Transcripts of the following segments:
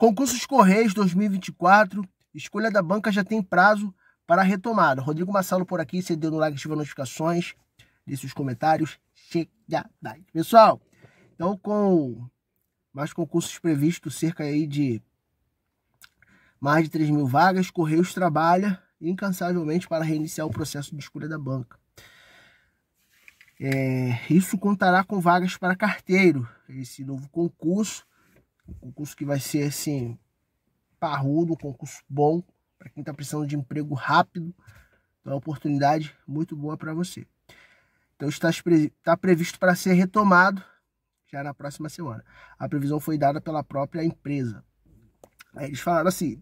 Concursos Correios 2024, escolha da banca já tem prazo para retomada. Rodrigo Massalo por aqui, deu no like, ativa notificações, deixe os comentários, daí. Pessoal, então com mais concursos previstos, cerca aí de mais de 3 mil vagas, Correios trabalha incansavelmente para reiniciar o processo de escolha da banca. É, isso contará com vagas para carteiro, esse novo concurso um concurso que vai ser assim, parrudo, um concurso bom, para quem está precisando de emprego rápido. Então, é uma oportunidade muito boa para você. Então, está, está previsto para ser retomado já na próxima semana. A previsão foi dada pela própria empresa. Aí eles falaram assim: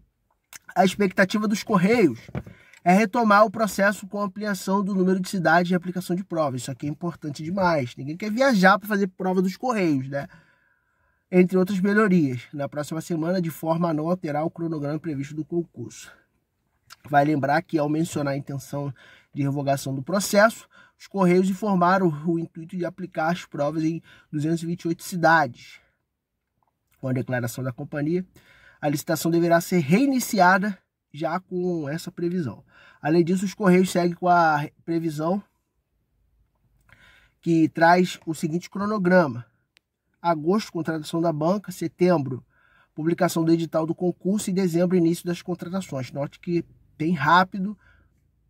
a expectativa dos Correios é retomar o processo com ampliação do número de cidades e aplicação de provas. Isso aqui é importante demais. Ninguém quer viajar para fazer prova dos Correios, né? entre outras melhorias, na próxima semana, de forma a não alterar o cronograma previsto do concurso. Vai lembrar que, ao mencionar a intenção de revogação do processo, os Correios informaram o intuito de aplicar as provas em 228 cidades. Com a declaração da companhia, a licitação deverá ser reiniciada já com essa previsão. Além disso, os Correios seguem com a previsão que traz o seguinte cronograma agosto, contratação da banca, setembro, publicação do edital do concurso e dezembro, início das contratações. Note que bem rápido,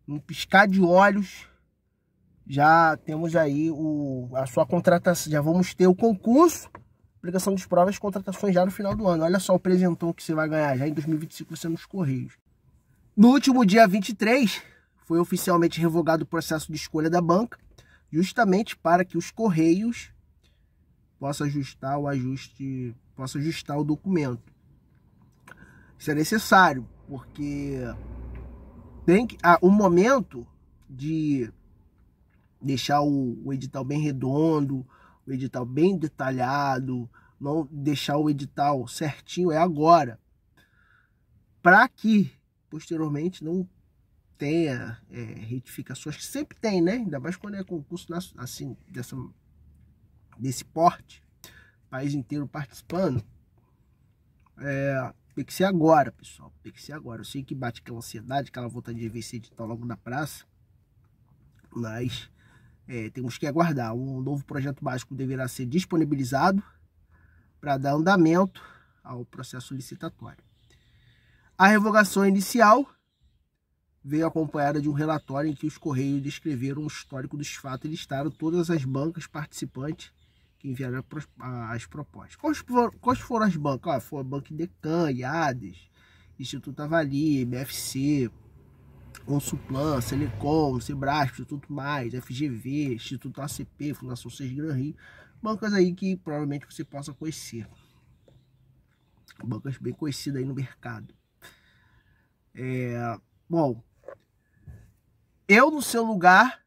um piscar de olhos, já temos aí o, a sua contratação, já vamos ter o concurso, aplicação das provas, contratações já no final do ano. Olha só o presentão que você vai ganhar já em 2025 você nos Correios. No último dia 23, foi oficialmente revogado o processo de escolha da banca, justamente para que os Correios posso ajustar o ajuste, posso ajustar o documento. Isso é necessário, porque tem que, ah, o momento de deixar o, o edital bem redondo, o edital bem detalhado, não deixar o edital certinho é agora, para que posteriormente não tenha é, retificações que sempre tem, né? Ainda mais quando é concurso assim dessa desse porte, país inteiro participando, é, tem que ser agora, pessoal. Tem que ser agora. Eu sei que bate aquela ansiedade, aquela vontade de ver de estar logo na praça, mas é, temos que aguardar. Um novo projeto básico deverá ser disponibilizado para dar andamento ao processo licitatório. A revogação inicial veio acompanhada de um relatório em que os Correios descreveram o histórico dos fatos e listaram todas as bancas participantes que enviaram as propostas. Quais foram, as bancas? Ah, foi a Banca Indecan, IADES, Instituto Avali, BFC, Consulplan, Selecom, Sebrae, Instituto Mais, FGV, Instituto ACP, Fundação 6 Gran Rio. Bancas aí que provavelmente você possa conhecer. Bancas bem conhecidas aí no mercado. É, bom, eu no seu lugar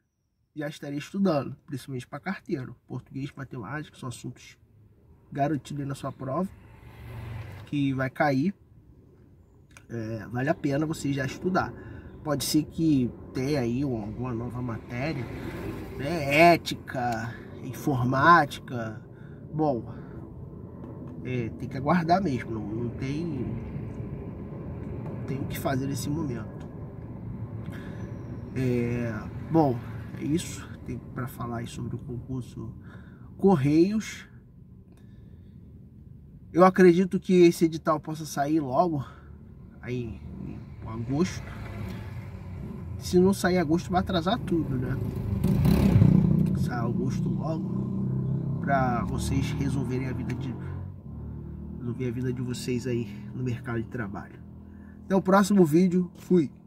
já estaria estudando, principalmente para carteiro. Português, matemática são assuntos garantidos na sua prova, que vai cair. É, vale a pena você já estudar. Pode ser que tenha aí alguma nova matéria, né? ética, informática. Bom, é, tem que aguardar mesmo, não, não tem, tem o que fazer nesse momento. É, bom, isso. Tem para falar sobre o concurso Correios. Eu acredito que esse edital possa sair logo, aí em agosto. Se não sair agosto, vai atrasar tudo, né? Sai agosto logo para vocês resolverem a vida de resolver a vida de vocês aí no mercado de trabalho. Até o próximo vídeo. Fui.